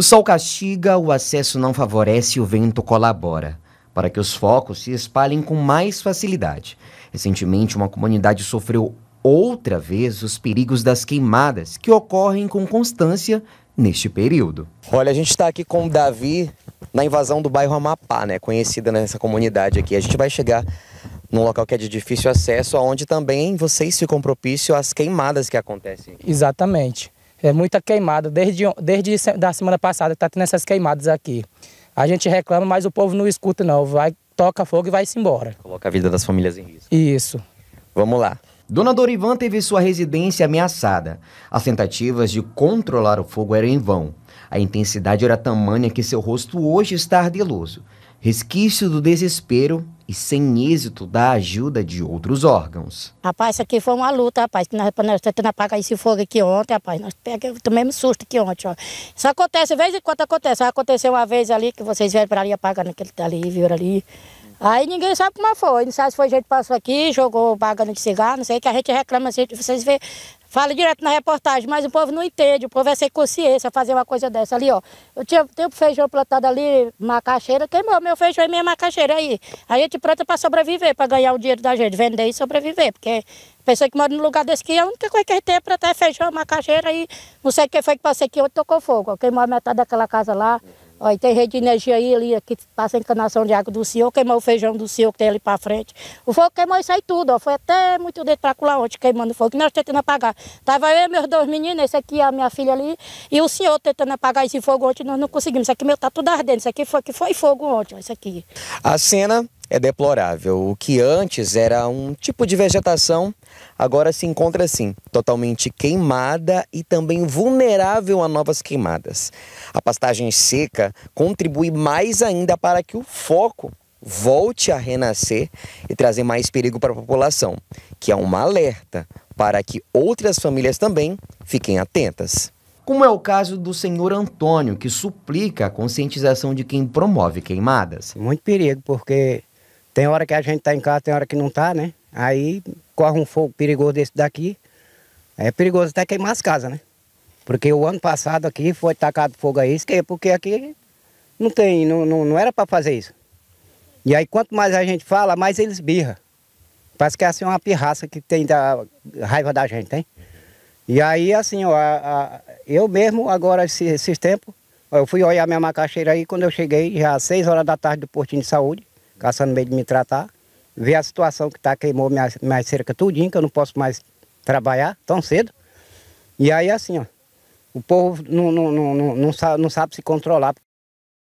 O sol castiga, o acesso não favorece e o vento colabora para que os focos se espalhem com mais facilidade. Recentemente, uma comunidade sofreu outra vez os perigos das queimadas que ocorrem com constância neste período. Olha, a gente está aqui com o Davi na invasão do bairro Amapá, né? Conhecida nessa comunidade aqui. A gente vai chegar num local que é de difícil acesso, aonde também vocês ficam propícios às queimadas que acontecem. Exatamente. É muita queimada. Desde, desde da semana passada está tendo essas queimadas aqui. A gente reclama, mas o povo não escuta não. Vai, toca fogo e vai-se embora. Coloca a vida das famílias em risco. Isso. Vamos lá. Dona Dorivan teve sua residência ameaçada. As tentativas de controlar o fogo eram em vão. A intensidade era tamanha que seu rosto hoje está ardiloso. Resquício do desespero e sem êxito da ajuda de outros órgãos. Rapaz, isso aqui foi uma luta, rapaz. Nós, nós tentando apagar esse fogo aqui ontem, rapaz. Nós pegamos, tomei um susto aqui ontem, ó. Isso acontece, de vez em quando acontece. Aconteceu uma vez ali que vocês vieram para ali apagando aquele ali, viram ali. Aí ninguém sabe como foi. Não sabe se foi gente que passou aqui, jogou bagana de cigarro, não sei, que a gente reclama, assim, vocês vê, fala direto na reportagem, mas o povo não entende, o povo é sem consciência fazer uma coisa dessa ali, ó. Eu tinha tempo feijão plantado ali, macaxeira, queimou meu feijão e minha macaxeira aí. A gente planta para sobreviver, para ganhar o dinheiro da gente, vender e sobreviver, porque pessoa que mora num lugar desse que a única coisa que a gente tem é plantar feijão, macaxeira e não sei que foi que passei aqui, outro tocou fogo, ó. queimou a metade daquela casa lá. Olha, tem rede de energia aí, ali, que passa a encanação de água do senhor, queimou o feijão do senhor que tem ali para frente. O fogo queimou isso aí tudo, ó. Foi até muito dentro pra colar ontem queimando o fogo, que nós tentando apagar. Tava eu e meus dois meninos, esse aqui, a minha filha ali, e o senhor tentando apagar esse fogo ontem, nós não conseguimos. Isso aqui meu tá tudo ardendo, isso aqui foi, que foi fogo ontem, ó, isso aqui. A cena é deplorável. O que antes era um tipo de vegetação, agora se encontra assim, totalmente queimada e também vulnerável a novas queimadas. A pastagem seca contribui mais ainda para que o foco volte a renascer e trazer mais perigo para a população, que é um alerta para que outras famílias também fiquem atentas como é o caso do senhor Antônio, que suplica a conscientização de quem promove queimadas. Muito perigo, porque tem hora que a gente tá em casa, tem hora que não tá, né? Aí corre um fogo perigoso desse daqui. É perigoso até queimar as casas, né? Porque o ano passado aqui foi tacado fogo a isso, porque aqui não tem, não, não, não era para fazer isso. E aí quanto mais a gente fala, mais eles birra. Parece que é assim uma pirraça que tem da raiva da gente, hein? E aí assim, ó, a, a, eu mesmo agora esses, esse tempos, eu fui olhar minha macaxeira aí, quando eu cheguei, já às 6 horas da tarde do portinho de saúde, caçando meio de me tratar. Ver a situação que está, queimou minha, minha cerca tudinho, que eu não posso mais trabalhar tão cedo. E aí assim, ó, o povo não, não, não, não, sabe, não sabe se controlar.